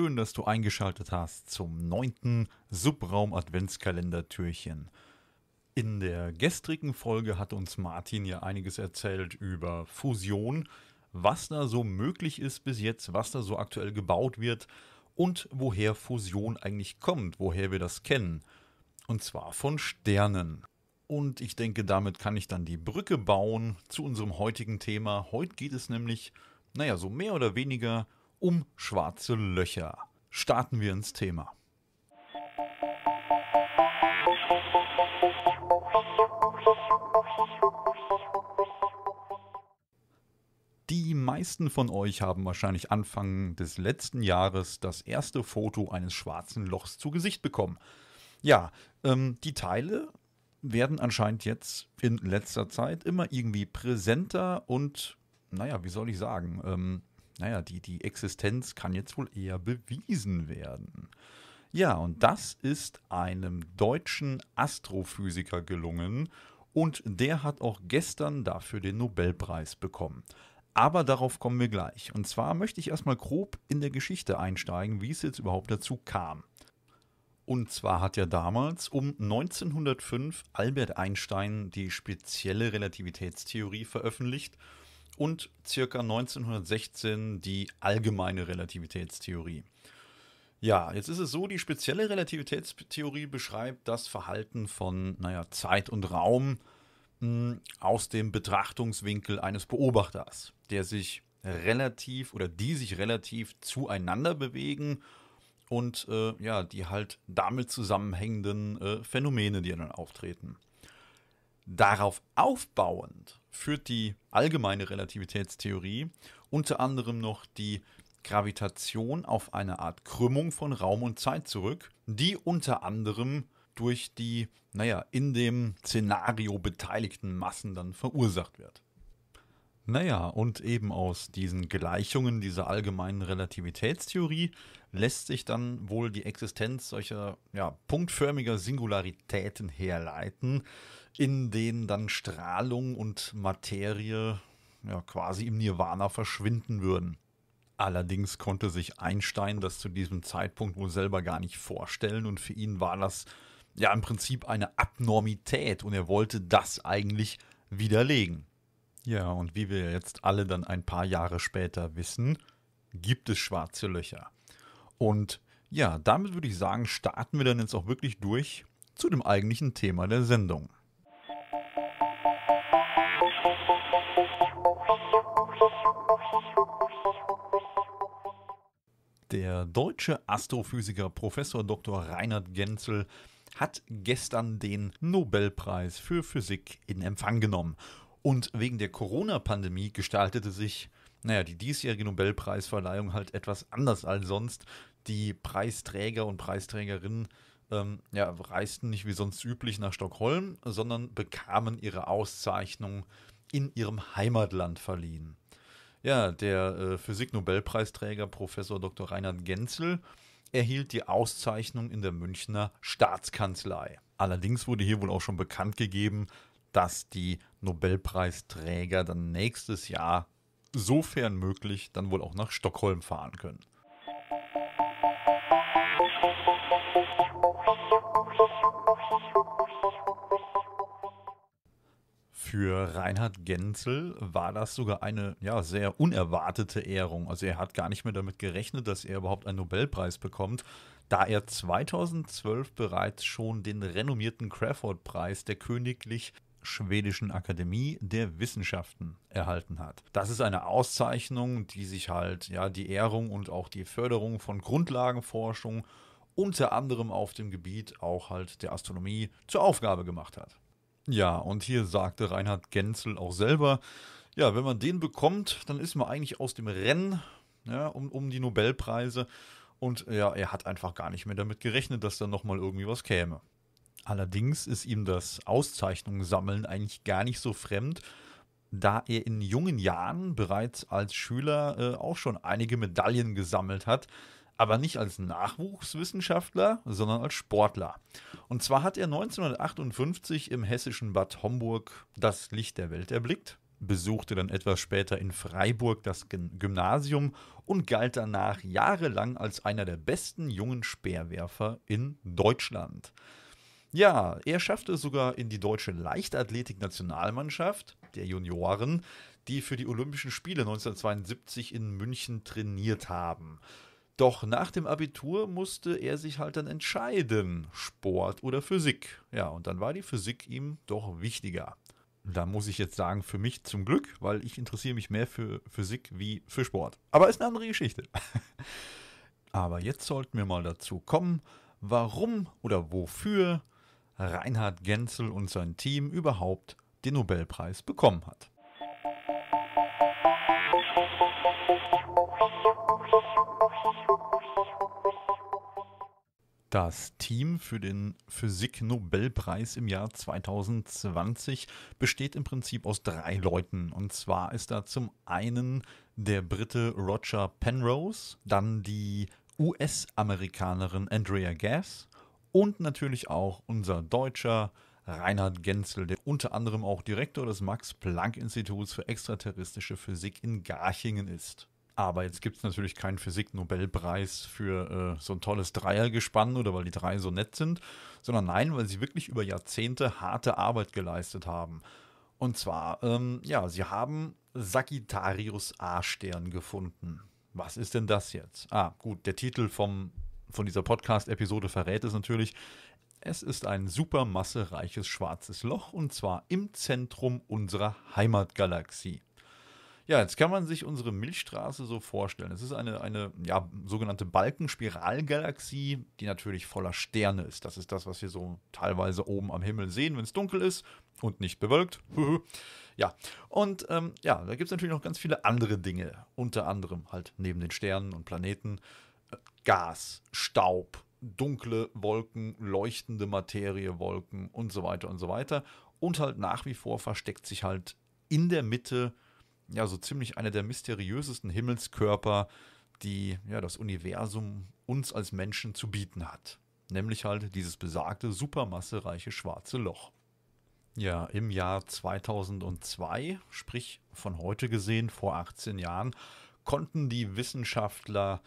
Schön, dass du eingeschaltet hast zum neunten Subraum Adventskalender-Türchen. In der gestrigen Folge hat uns Martin ja einiges erzählt über Fusion, was da so möglich ist bis jetzt, was da so aktuell gebaut wird und woher Fusion eigentlich kommt, woher wir das kennen. Und zwar von Sternen. Und ich denke, damit kann ich dann die Brücke bauen zu unserem heutigen Thema. Heute geht es nämlich, naja, so mehr oder weniger um um schwarze Löcher. Starten wir ins Thema. Die meisten von euch haben wahrscheinlich Anfang des letzten Jahres das erste Foto eines schwarzen Lochs zu Gesicht bekommen. Ja, ähm, die Teile werden anscheinend jetzt in letzter Zeit immer irgendwie präsenter und, naja, wie soll ich sagen, ähm, naja, die, die Existenz kann jetzt wohl eher bewiesen werden. Ja, und das ist einem deutschen Astrophysiker gelungen und der hat auch gestern dafür den Nobelpreis bekommen. Aber darauf kommen wir gleich. Und zwar möchte ich erstmal grob in der Geschichte einsteigen, wie es jetzt überhaupt dazu kam. Und zwar hat ja damals um 1905 Albert Einstein die spezielle Relativitätstheorie veröffentlicht und circa 1916 die allgemeine Relativitätstheorie. Ja, jetzt ist es so, die spezielle Relativitätstheorie beschreibt das Verhalten von, naja, Zeit und Raum mh, hm, aus dem Betrachtungswinkel eines Beobachters, der sich relativ oder die sich relativ zueinander bewegen und äh, ja, die halt damit zusammenhängenden äh, Phänomene, die dann auftreten. Darauf aufbauend führt die allgemeine Relativitätstheorie unter anderem noch die Gravitation auf eine Art Krümmung von Raum und Zeit zurück, die unter anderem durch die, naja, in dem Szenario beteiligten Massen dann verursacht wird. Naja, und eben aus diesen Gleichungen dieser allgemeinen Relativitätstheorie lässt sich dann wohl die Existenz solcher ja, punktförmiger Singularitäten herleiten, in denen dann Strahlung und Materie ja, quasi im Nirvana verschwinden würden. Allerdings konnte sich Einstein das zu diesem Zeitpunkt wohl selber gar nicht vorstellen und für ihn war das ja im Prinzip eine Abnormität und er wollte das eigentlich widerlegen. Ja, und wie wir jetzt alle dann ein paar Jahre später wissen, gibt es schwarze Löcher. Und ja, damit würde ich sagen, starten wir dann jetzt auch wirklich durch zu dem eigentlichen Thema der Sendung. Der deutsche Astrophysiker Professor Dr. Reinhard Genzel hat gestern den Nobelpreis für Physik in Empfang genommen und wegen der Corona-Pandemie gestaltete sich, naja, die diesjährige Nobelpreisverleihung halt etwas anders als sonst. Die Preisträger und Preisträgerinnen ähm, ja, reisten nicht wie sonst üblich nach Stockholm, sondern bekamen ihre Auszeichnung in ihrem Heimatland verliehen. Ja, der äh, Physik-Nobelpreisträger Professor Dr. Reinhard Genzel erhielt die Auszeichnung in der Münchner Staatskanzlei. Allerdings wurde hier wohl auch schon bekannt gegeben, dass die Nobelpreisträger dann nächstes Jahr, sofern möglich, dann wohl auch nach Stockholm fahren können. Für Reinhard Genzel war das sogar eine ja, sehr unerwartete Ehrung. Also er hat gar nicht mehr damit gerechnet, dass er überhaupt einen Nobelpreis bekommt, da er 2012 bereits schon den renommierten Crawford-Preis der Königlich Schwedischen Akademie der Wissenschaften erhalten hat. Das ist eine Auszeichnung, die sich halt ja die Ehrung und auch die Förderung von Grundlagenforschung unter anderem auf dem Gebiet auch halt der Astronomie zur Aufgabe gemacht hat. Ja, und hier sagte Reinhard Genzel auch selber, ja, wenn man den bekommt, dann ist man eigentlich aus dem Rennen ja, um, um die Nobelpreise. Und ja, er hat einfach gar nicht mehr damit gerechnet, dass da nochmal irgendwie was käme. Allerdings ist ihm das Auszeichnungen sammeln eigentlich gar nicht so fremd, da er in jungen Jahren bereits als Schüler äh, auch schon einige Medaillen gesammelt hat, aber nicht als Nachwuchswissenschaftler, sondern als Sportler. Und zwar hat er 1958 im hessischen Bad Homburg das Licht der Welt erblickt, besuchte dann etwas später in Freiburg das Gymnasium und galt danach jahrelang als einer der besten jungen Speerwerfer in Deutschland. Ja, er schaffte es sogar in die deutsche Leichtathletik-Nationalmannschaft der Junioren, die für die Olympischen Spiele 1972 in München trainiert haben. Doch nach dem Abitur musste er sich halt dann entscheiden, Sport oder Physik. Ja, und dann war die Physik ihm doch wichtiger. Da muss ich jetzt sagen, für mich zum Glück, weil ich interessiere mich mehr für Physik wie für Sport. Aber ist eine andere Geschichte. Aber jetzt sollten wir mal dazu kommen, warum oder wofür Reinhard Genzel und sein Team überhaupt den Nobelpreis bekommen hat. Das Team für den Physik-Nobelpreis im Jahr 2020 besteht im Prinzip aus drei Leuten. Und zwar ist da zum einen der Brite Roger Penrose, dann die US-Amerikanerin Andrea Gass und natürlich auch unser deutscher Reinhard Genzel, der unter anderem auch Direktor des Max-Planck-Instituts für extraterrestrische Physik in Garchingen ist. Aber jetzt gibt es natürlich keinen Physik-Nobelpreis für äh, so ein tolles Dreiergespann oder weil die drei so nett sind, sondern nein, weil sie wirklich über Jahrzehnte harte Arbeit geleistet haben. Und zwar, ähm, ja, sie haben Sagittarius A-Stern gefunden. Was ist denn das jetzt? Ah, gut, der Titel vom von dieser Podcast-Episode verrät es natürlich, es ist ein supermassereiches schwarzes Loch und zwar im Zentrum unserer Heimatgalaxie. Ja, jetzt kann man sich unsere Milchstraße so vorstellen. Es ist eine, eine ja, sogenannte Balkenspiralgalaxie, die natürlich voller Sterne ist. Das ist das, was wir so teilweise oben am Himmel sehen, wenn es dunkel ist und nicht bewölkt. ja, und ähm, ja, da gibt es natürlich noch ganz viele andere Dinge. Unter anderem halt neben den Sternen und Planeten Gas, Staub, dunkle Wolken, leuchtende Materie, Wolken und so weiter und so weiter. Und halt nach wie vor versteckt sich halt in der Mitte, ja, so ziemlich einer der mysteriösesten Himmelskörper, die ja das Universum uns als Menschen zu bieten hat. Nämlich halt dieses besagte supermassereiche schwarze Loch. Ja, im Jahr 2002, sprich von heute gesehen, vor 18 Jahren, konnten die Wissenschaftler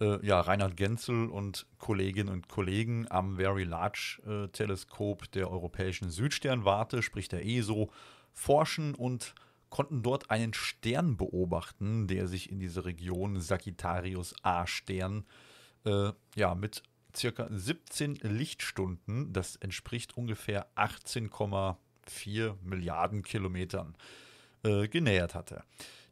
äh, ja, Reinhard Genzel und Kolleginnen und Kollegen am Very Large äh, Teleskop der Europäischen Südsternwarte, sprich der ESO, forschen und konnten dort einen Stern beobachten, der sich in dieser Region Sagittarius A-Stern äh, ja, mit circa 17 Lichtstunden, das entspricht ungefähr 18,4 Milliarden Kilometern, äh, genähert hatte.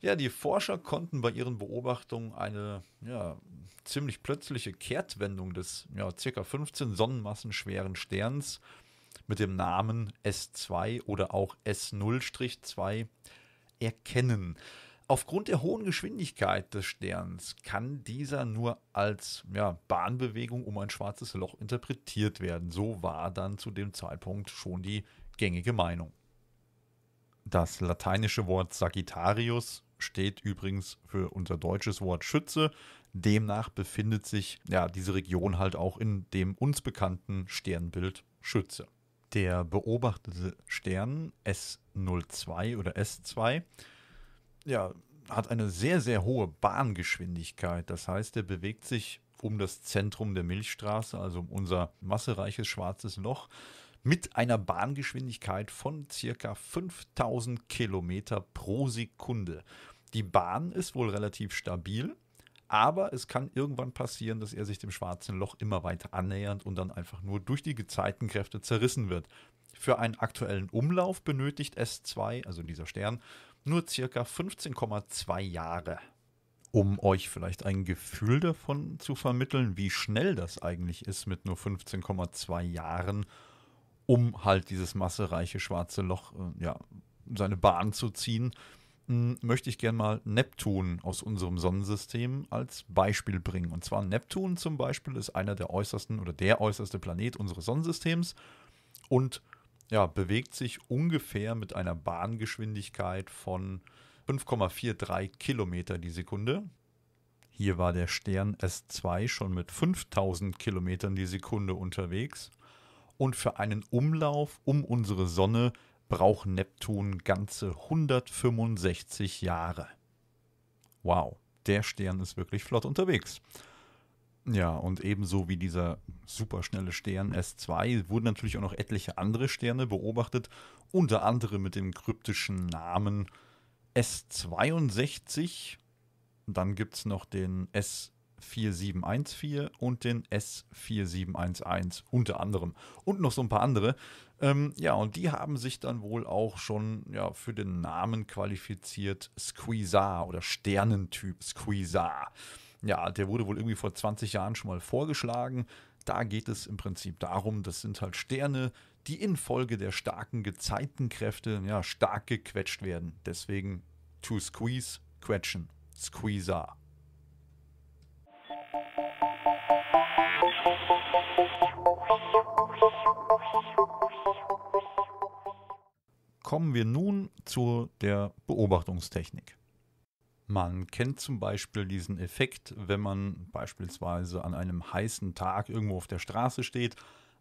Ja, die Forscher konnten bei ihren Beobachtungen eine ja, ziemlich plötzliche Kehrtwendung des ja, ca. 15 Sonnenmassen schweren Sterns mit dem Namen S2 oder auch S0-2 erkennen. Aufgrund der hohen Geschwindigkeit des Sterns kann dieser nur als ja, Bahnbewegung um ein schwarzes Loch interpretiert werden. So war dann zu dem Zeitpunkt schon die gängige Meinung. Das lateinische Wort Sagittarius steht übrigens für unser deutsches Wort Schütze. Demnach befindet sich ja diese Region halt auch in dem uns bekannten Sternbild Schütze. Der beobachtete Stern S02 oder S2 ja, hat eine sehr, sehr hohe Bahngeschwindigkeit. Das heißt, er bewegt sich um das Zentrum der Milchstraße, also um unser massereiches schwarzes Loch, mit einer Bahngeschwindigkeit von circa 5000 Kilometer pro Sekunde. Die Bahn ist wohl relativ stabil, aber es kann irgendwann passieren, dass er sich dem schwarzen Loch immer weiter annähernd und dann einfach nur durch die Gezeitenkräfte zerrissen wird. Für einen aktuellen Umlauf benötigt S2, also dieser Stern, nur circa 15,2 Jahre. Um euch vielleicht ein Gefühl davon zu vermitteln, wie schnell das eigentlich ist mit nur 15,2 Jahren, um halt dieses massereiche schwarze Loch, äh, ja, seine Bahn zu ziehen, möchte ich gerne mal Neptun aus unserem Sonnensystem als Beispiel bringen. Und zwar Neptun zum Beispiel ist einer der äußersten oder der äußerste Planet unseres Sonnensystems und ja, bewegt sich ungefähr mit einer Bahngeschwindigkeit von 5,43 Kilometer die Sekunde. Hier war der Stern S2 schon mit 5000 Kilometern die Sekunde unterwegs. Und für einen Umlauf um unsere Sonne braucht Neptun ganze 165 Jahre. Wow, der Stern ist wirklich flott unterwegs. Ja, und ebenso wie dieser superschnelle Stern S2 wurden natürlich auch noch etliche andere Sterne beobachtet, unter anderem mit dem kryptischen Namen S62. Dann gibt es noch den S 62 4714 und den S4711 unter anderem und noch so ein paar andere. Ähm, ja, und die haben sich dann wohl auch schon ja, für den Namen qualifiziert Squeezar oder Sternentyp Squeezar. Ja, der wurde wohl irgendwie vor 20 Jahren schon mal vorgeschlagen. Da geht es im Prinzip darum, das sind halt Sterne, die infolge der starken Gezeitenkräfte ja, stark gequetscht werden. Deswegen to squeeze, quetschen, Squeezer. Kommen wir nun zu der Beobachtungstechnik. Man kennt zum Beispiel diesen Effekt, wenn man beispielsweise an einem heißen Tag irgendwo auf der Straße steht,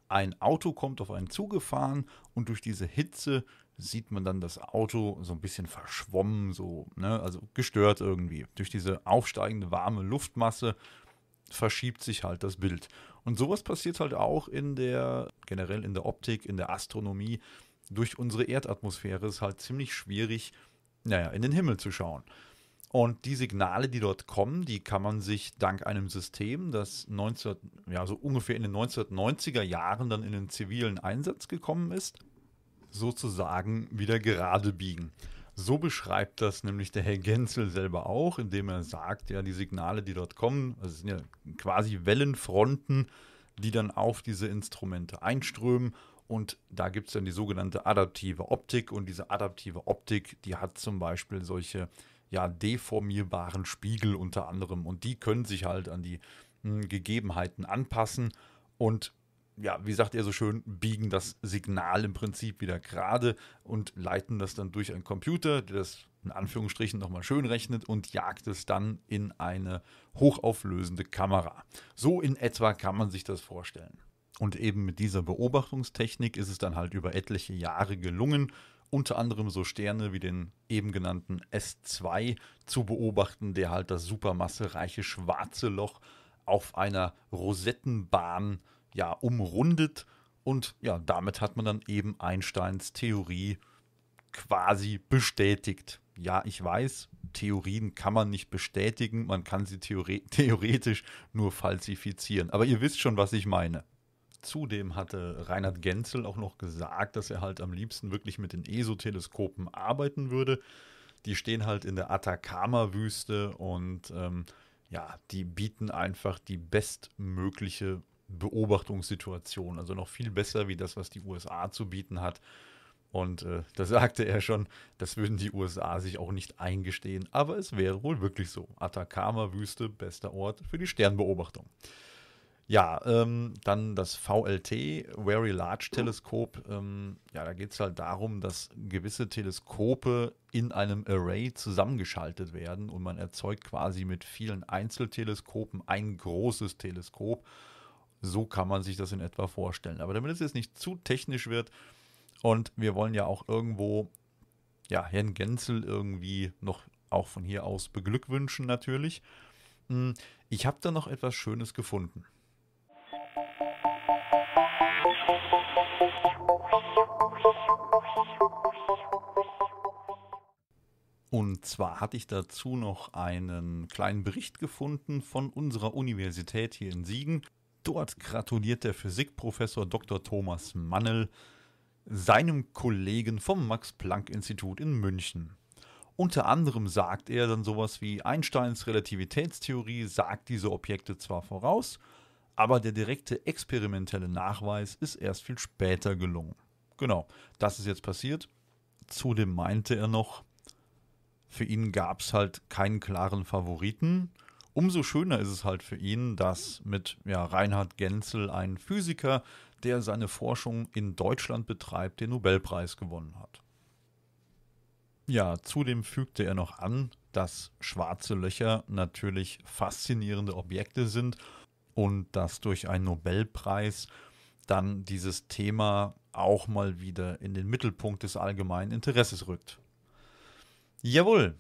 ein Auto kommt auf einen zugefahren und durch diese Hitze sieht man dann das Auto so ein bisschen verschwommen, so, ne? also gestört irgendwie. Durch diese aufsteigende warme Luftmasse verschiebt sich halt das Bild. Und sowas passiert halt auch in der, generell in der Optik, in der Astronomie. Durch unsere Erdatmosphäre ist halt ziemlich schwierig, naja, in den Himmel zu schauen. Und die Signale, die dort kommen, die kann man sich dank einem System, das 19, ja, so ungefähr in den 1990er Jahren dann in den zivilen Einsatz gekommen ist, sozusagen wieder gerade biegen. So beschreibt das nämlich der Herr Genzel selber auch, indem er sagt, ja, die Signale, die dort kommen, also sind ja quasi Wellenfronten, die dann auf diese Instrumente einströmen. Und da gibt es dann die sogenannte adaptive Optik. Und diese adaptive Optik, die hat zum Beispiel solche ja, deformierbaren Spiegel unter anderem. Und die können sich halt an die mh, hm, Gegebenheiten anpassen. Und ja, wie sagt er so schön, biegen das Signal im Prinzip wieder gerade und leiten das dann durch einen Computer, der das in Anführungsstrichen nochmal schön rechnet und jagt es dann in eine hochauflösende Kamera. So in etwa kann man sich das vorstellen. Und eben mit dieser Beobachtungstechnik ist es dann halt über etliche Jahre gelungen, unter anderem so Sterne wie den eben genannten S2 zu beobachten, der halt das supermassereiche schwarze Loch auf einer Rosettenbahn ja, umrundet und ja, damit hat man dann eben Einsteins Theorie quasi bestätigt. Ja, ich weiß, Theorien kann man nicht bestätigen, man kann sie theore theoretisch nur falsifizieren. Aber ihr wisst schon, was ich meine. Zudem hatte Reinhard Genzel auch noch gesagt, dass er halt am liebsten wirklich mit den ESO-Teleskopen arbeiten würde. Die stehen halt in der Atacama-Wüste und ähm, ja, die bieten einfach die bestmögliche Beobachtungssituation. Also noch viel besser wie das, was die USA zu bieten hat. Und äh, da sagte er schon, das würden die USA sich auch nicht eingestehen. Aber es wäre wohl wirklich so. Atacama-Wüste, bester Ort für die Sternbeobachtung. Ja, ähm, dann das VLT, Very Large Telescope. Ähm, ja, da geht es halt darum, dass gewisse Teleskope in einem Array zusammengeschaltet werden und man erzeugt quasi mit vielen Einzelteleskopen ein großes Teleskop. So kann man sich das in etwa vorstellen. Aber damit es jetzt nicht zu technisch wird und wir wollen ja auch irgendwo ja, Herrn Genzel irgendwie noch auch von hier aus beglückwünschen natürlich. Hm, ich habe da noch etwas Schönes gefunden. Und zwar hatte ich dazu noch einen kleinen Bericht gefunden von unserer Universität hier in Siegen. Dort gratuliert der Physikprofessor Dr. Thomas Mannel seinem Kollegen vom Max-Planck-Institut in München. Unter anderem sagt er dann sowas wie Einsteins Relativitätstheorie sagt diese Objekte zwar voraus, aber der direkte experimentelle Nachweis ist erst viel später gelungen. Genau, das ist jetzt passiert. Zudem meinte er noch, für ihn gab es halt keinen klaren Favoriten Umso schöner ist es halt für ihn, dass mit ja, Reinhard Genzel ein Physiker, der seine Forschung in Deutschland betreibt, den Nobelpreis gewonnen hat. Ja, zudem fügte er noch an, dass schwarze Löcher natürlich faszinierende Objekte sind und dass durch einen Nobelpreis dann dieses Thema auch mal wieder in den Mittelpunkt des allgemeinen Interesses rückt. Jawohl,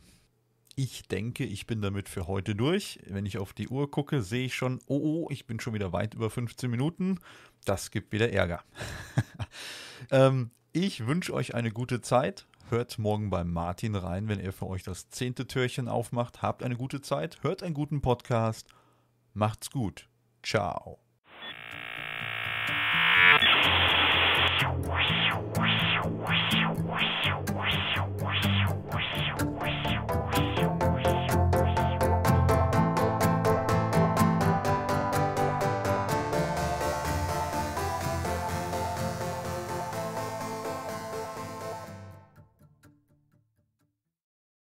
ich denke, ich bin damit für heute durch. Wenn ich auf die Uhr gucke, sehe ich schon, oh, oh ich bin schon wieder weit über 15 Minuten. Das gibt wieder Ärger. ähm, ich wünsche euch eine gute Zeit. Hört morgen beim Martin rein, wenn er für euch das zehnte Türchen aufmacht. Habt eine gute Zeit, hört einen guten Podcast. Macht's gut. Ciao.